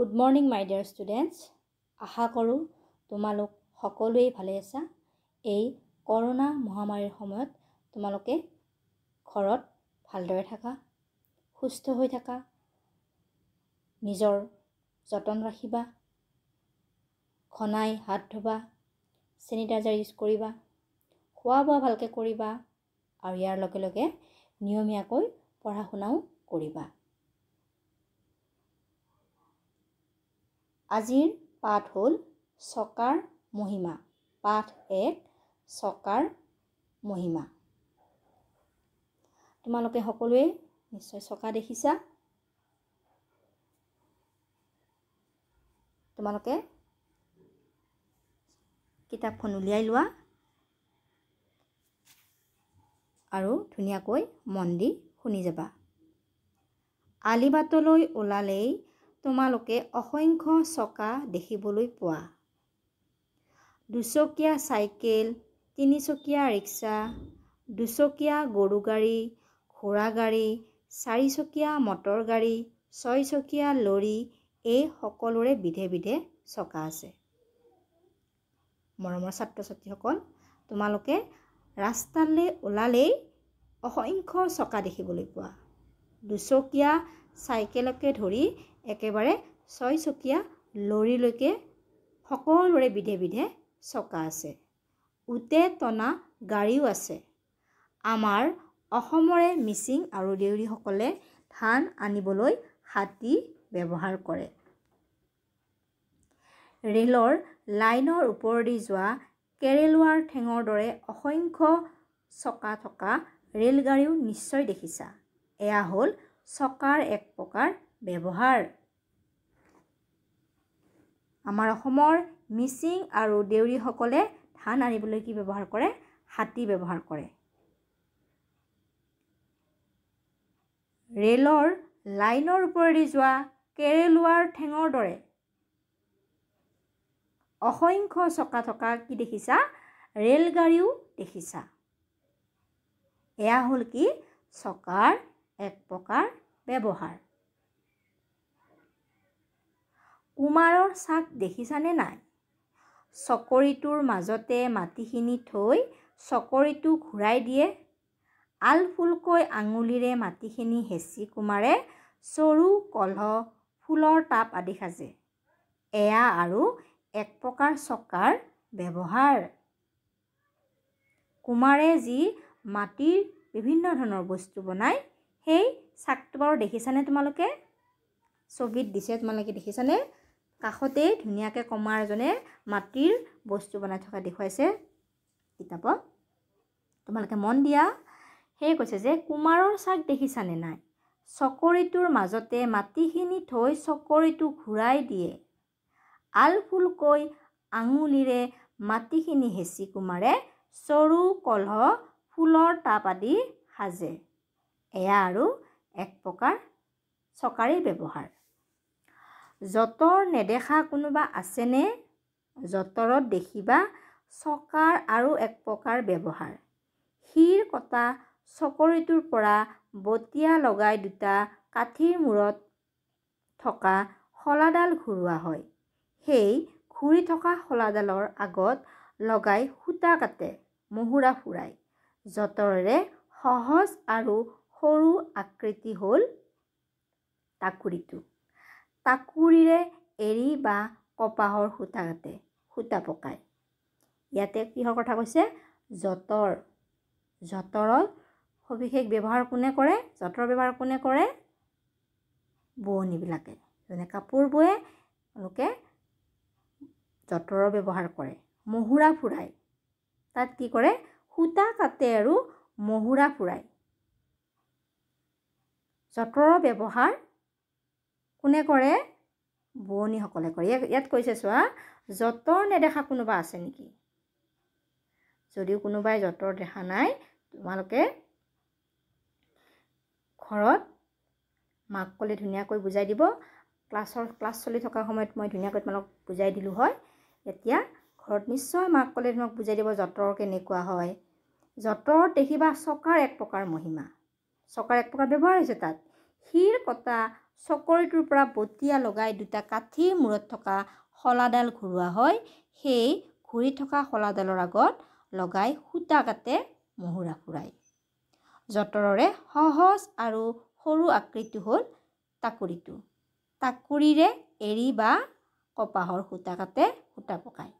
good morning my dear students আশা কৰোঁ তোমালোক সকলোৱেই ভালে আছা এই কৰোণা মহামাৰীৰ সময়ত তোমালোকে ঘৰত ভালদৰে থাকা সুস্থ হৈ থাকা নিজৰ যতন ৰাখিবা ঘনাই হাত ধুবা চেনিটাইজাৰ ইউজ কৰিবা খোৱা বোৱা ভালকৈ কৰিবা আৰু ইয়াৰ লগে লগে নিয়মীয়াকৈ পঢ়া শুনাও কৰিবা আজিৰ পাঠ হ'ল চকাৰ মহিমা পাঠ এক চকাৰ মহিমা তোমালোকে সকলোৱে নিশ্চয় চকা দেখিছা তোমালোকে কিতাপখন উলিয়াই লোৱা আৰু ধুনীয়াকৈ মন দি শুনি যাবা আলিবাটলৈ ওলালেই তোমালোকে অসংখ্য চকা দেখিবলৈ পোৱা দুচকীয়া চাইকেল তিনিচকীয়া ৰিক্সা দুচকীয়া গৰু গাড়ী ঘোঁৰা গাড়ী চাৰিচকীয়া মটৰ গাড়ী ছয়চকীয়া লৰি এই সকলোৰে বিধে বিধে চকা আছে মৰমৰ ছাত্ৰ ছাত্ৰীসকল তোমালোকে ৰাস্তালৈ ওলালেই অসংখ্য চকা দেখিবলৈ পোৱা দুচকীয়া চাইকেলকে ধৰি একেবাৰে ছয়চকীয়া লৰিলৈকে সকলোৰে বিধে বিধে চকা আছে উটে টনা গাড়ীও আছে আমাৰ অসমৰে মিচিং আৰু দেউৰীসকলে ধান আনিবলৈ হাতী ব্যৱহাৰ কৰে ৰেলৰ লাইনৰ ওপৰেদি যোৱা কেৰেলোৱাৰ ঠেঙৰ দৰে অসংখ্য চকা থকা ৰেলগাড়ীও নিশ্চয় দেখিছা এয়া হ'ল চকাৰ এক প্ৰকাৰ ব্যৱহাৰ আমাৰ অসমৰ মিচিং আৰু দেউৰীসকলে ধান আনিবলৈ কি ব্যৱহাৰ কৰে হাতী ব্যৱহাৰ কৰে ৰেলৰ লাইনৰ ওপৰেদি যোৱা কেৰেলোৱাৰ ঠেঙৰ দৰে অসংখ্য চকা থকা কি দেখিছা ৰেলগাড়ীও দেখিছা এয়া হ'ল কি চকাৰ এক প্ৰকাৰ ব্যৱহাৰ কুমাৰৰ চাক দেখিছানে নাই চকৰিটোৰ মাজতে মাটিখিনি থৈ চকৰিটো ঘূৰাই দিয়ে আলফুলকৈ আঙুলিৰে মাটিখিনি হেঁচি কুমাৰে চৰু কলহ ফুলৰ টাপ আদি সাজে এয়া আৰু এক প্ৰকাৰ চকাৰ ব্যৱহাৰ কুমাৰে যি মাটিৰ বিভিন্ন ধৰণৰ বস্তু বনায় সেই চাকটো বাৰু দেখিছানে তোমালোকে ছবিত দিছে তোমালোকে দেখিছানে কাষতেই ধুনীয়াকৈ কমা এজনে মাটিৰ বস্তু বনাই থকা দেখুৱাইছে কিতাপত তোমালোকে মন দিয়া সেয়ে কৈছে যে কুমাৰৰ চাক দেখিছানে নাই চকৰিটোৰ মাজতে মাটিখিনি থৈ চকৰিটো ঘূৰাই দিয়ে আলফুলকৈ আঙুলিৰে মাটিখিনি হেঁচি কুমাৰে চৰু কলহ ফুলৰ টাপ আদি সাজে এয়া আৰু এক প্ৰকাৰ চকাৰেই ব্যৱহাৰ যঁতৰ নেদেখা কোনোবা আছেনে যঁতৰত দেখিবা চকাৰ আৰু এক প্ৰকাৰ ব্যৱহাৰ শিৰ কটা চকৰিটোৰ পৰা বটিয়া লগাই দুটা কাঠিৰ মূৰত থকা শলাডাল ঘূৰোৱা হয় সেই ঘূৰি থকা শলাডালৰ আগত লগাই সূতা কাটে মহুৰা ফুৰাই যঁতৰেৰে সহজ আৰু সৰু আকৃতি হ'ল তাকুৰিটো তাকুৰিৰে এৰি বা কপাহৰ সূতা কাটে সূতা পকায় ইয়াতে কিহৰ কথা কৈছে যঁতৰ যঁতৰত সবিশেষ ব্যৱহাৰ কোনে কৰে যঁতৰ ব্যৱহাৰ কোনে কৰে বোৱনীবিলাকে যেনে কাপোৰ বোৱে তেওঁলোকে যঁতৰৰ ব্যৱহাৰ কৰে মহুৰা ফুৰায় তাত কি কৰে সূতা কাটে আৰু মহুৰা ফুৰায় যঁতৰৰ ব্যৱহাৰ কোনে কৰে বোৱনীসকলে কৰে ইয়াত ইয়াত কৈছে চোৱা যঁতৰ নেদেখা কোনোবা আছে নেকি যদিও কোনোবাই যঁতৰ দেখা নাই তোমালোকে ঘৰত মাক ক'লে ধুনীয়াকৈ বুজাই দিব ক্লাছৰ ক্লাছ চলি থকাৰ সময়ত মই ধুনীয়াকৈ তোমালোক বুজাই দিলোঁ হয় এতিয়া ঘৰত নিশ্চয় মাক ক'লে তোমাক বুজাই দিব যঁতৰ কেনেকুৱা হয় যঁতৰ দেখিবা চকাৰ এক প্ৰকাৰ মহিমা চকাৰ এক প্ৰকাৰ ব্যৱহাৰ হৈছে তাত শিৰ কটা চকৰিটোৰ পৰা বটিয়া লগাই দুটা কাঠিৰ মূৰত থকা শলাডাল ঘূৰোৱা হয় সেই ঘূৰি থকা শলাডালৰ আগত লগাই সূতা কাটে মহুৰা ফুৰাই যঁতৰৰে সহজ আৰু সৰু আকৃতি হ'ল তাকুৰিটো তাকুৰিৰে এৰি বা কপাহৰ সূতা কাটে সূতা পকায়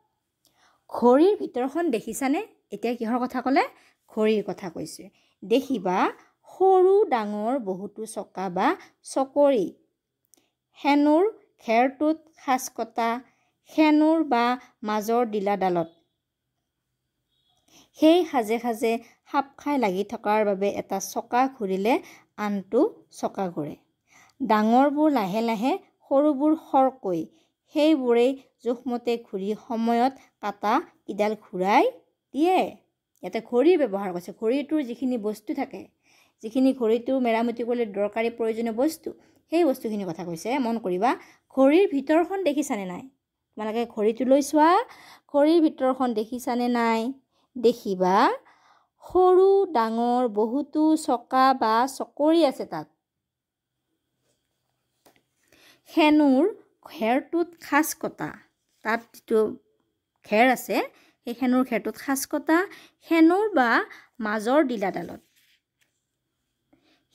ঘড়ীৰ ভিতৰখন দেখিছানে এতিয়া কিহৰ কথা ক'লে ঘড়ীৰ কথা কৈছোঁ দেখিবা সৰু ডাঙৰ বহুতো চকা বা চকৰি সেনুৰ খেৰটোত সাজ কটা সেনুৰ বা মাজৰ ডিলাডালত সেই সাজে সাজে সাপ খাই লাগি থকাৰ বাবে এটা চকা ঘূৰিলে আনটো চকা ঘূৰে ডাঙৰবোৰ লাহে লাহে সৰুবোৰ সৰকৈ সেইবোৰেই জোখমতে ঘূৰি সময়ত কাটা কিডাল ঘূৰাই দিয়ে ইয়াতে ঘড়ীৰ ব্যৱহাৰ কৰিছে ঘড়ীটোৰ যিখিনি বস্তু থাকে যিখিনি ঘড়ীটো মেৰামতি কৰিলে দৰকাৰী প্ৰয়োজনীয় বস্তু সেই বস্তুখিনিৰ কথা কৈছে মন কৰিবা ঘড়ীৰ ভিতৰখন দেখিছানে নাই তোমালোকে ঘড়ীটো লৈ চোৱা ঘড়ীৰ ভিতৰখন দেখিছানে নাই দেখিবা সৰু ডাঙৰ বহুতো চকা বা চকৰি আছে তাত খেনুৰ খেৰটোত সাঁচ কটা তাত যিটো খেৰ আছে সেই খেনুৰ খেৰটোত সাঁচ কটা খেনুৰ বা মাজৰ ডিলাডালত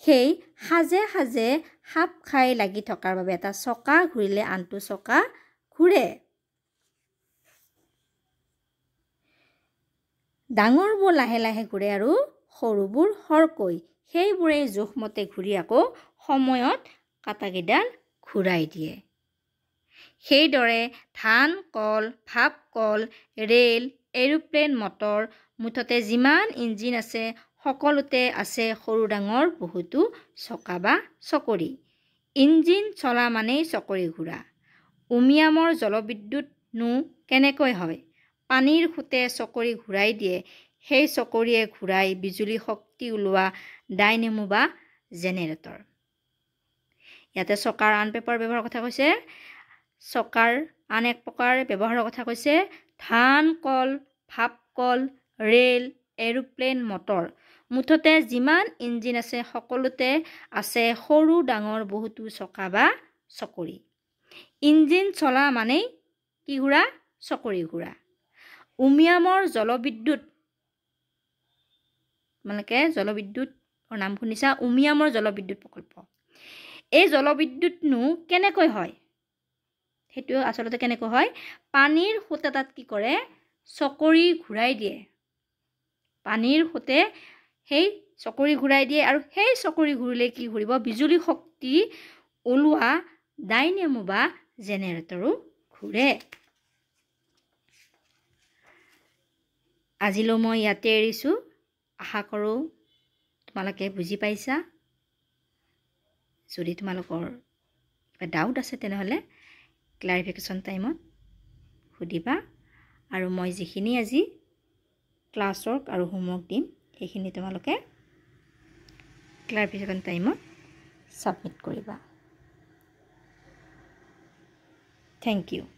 সেই সাজে সাজে সাপ খাই লাগি থকাৰ বাবে এটা চকা ঘূৰিলে আনটো চকা ঘূৰে ডাঙৰবোৰ লাহে লাহে ঘূৰে আৰু সৰুবোৰ সৰকৈ সেইবোৰেই জোখমতে ঘূৰি আকৌ সময়ত কাটাকেইডাল ঘূৰাই দিয়ে সেইদৰে ধান কল ভাপ কল ৰেল এৰোপ্লেন মটৰ মুঠতে যিমান ইঞ্জিন আছে সকলোতে আছে সৰু ডাঙৰ বহুতো চকা বা চকৰি ইঞ্জিন চলা মানেই চকৰি ঘূৰা উমিয়ামৰ জলবিদ্যুৎ নো কেনেকৈ হয় পানীৰ সোঁতে চকৰি ঘূৰাই দিয়ে সেই চকৰিয়ে ঘূৰাই বিজুলী শক্তি ওলোৱা ডাইনেমো বা জেনেৰেটৰ ইয়াতে চকাৰ আন পেপাৰ ব্যৱহাৰৰ কথা কৈছে চকাৰ আন এক প্ৰকাৰ ব্যৱহাৰৰ কথা কৈছে ধান কল ভাপ কল ৰেল এৰোপ্লেন মটৰ মুঠতে যিমান ইঞ্জিন আছে সকলোতে আছে সৰু ডাঙৰ বহুতো চকা বা চকৰি ইঞ্জিন চলা মানেই কি ঘূৰা চকৰি ঘূৰা উমিয়ামৰ জলবিদ্যুৎ মানে জলবিদ্যুতৰ নাম শুনিছা উমিয়ামৰ জলবিদ্যুৎ প্ৰকল্প এই জলবিদ্যুতনো কেনেকৈ হয় সেইটো আচলতে কেনেকৈ হয় পানীৰ সোঁত এটাত কি কৰে চকৰি ঘূৰাই দিয়ে পানীৰ সোঁতে সেই চকৰি ঘূৰাই দিয়ে আৰু সেই চকৰি ঘূৰিলে কি ঘূৰিব বিজুলী শক্তি ওলোৱা ডাইনেমো বা জেনেৰেটৰো ঘূৰে আজিলৈ মই ইয়াতে এৰিছোঁ আশা কৰোঁ তোমালোকে বুজি পাইছা যদি তোমালোকৰ কিবা ডাউট আছে তেনেহ'লে ক্লাৰিফিকেশ্যন টাইমত সুধিবা আৰু মই যিখিনি আজি ক্লাছৰ আৰু হোমৱৰ্ক দিম সেইখিনি তোমালোকে ক্লাৰিফিকেশ্যন টাইমত ছাবমিট কৰিবা থেংক ইউ